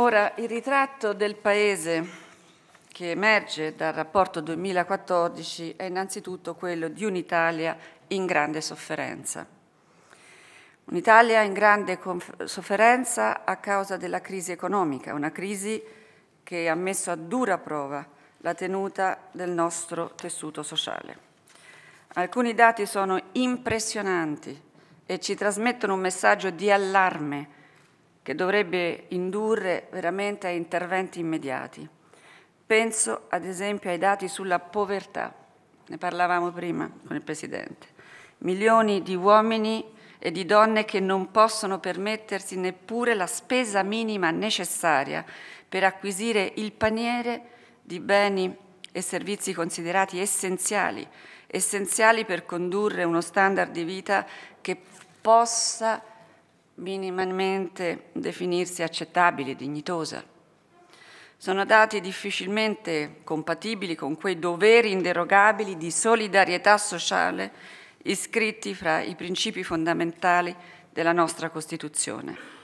Ora, il ritratto del Paese che emerge dal rapporto 2014 è innanzitutto quello di un'Italia in grande sofferenza. Un'Italia in grande sofferenza a causa della crisi economica, una crisi che ha messo a dura prova la tenuta del nostro tessuto sociale. Alcuni dati sono impressionanti e ci trasmettono un messaggio di allarme che dovrebbe indurre veramente a interventi immediati. Penso ad esempio ai dati sulla povertà, ne parlavamo prima con il Presidente. Milioni di uomini e di donne che non possono permettersi neppure la spesa minima necessaria per acquisire il paniere di beni e servizi considerati essenziali, essenziali per condurre uno standard di vita che possa minimamente definirsi accettabile, e dignitosa. Sono dati difficilmente compatibili con quei doveri inderogabili di solidarietà sociale iscritti fra i principi fondamentali della nostra Costituzione.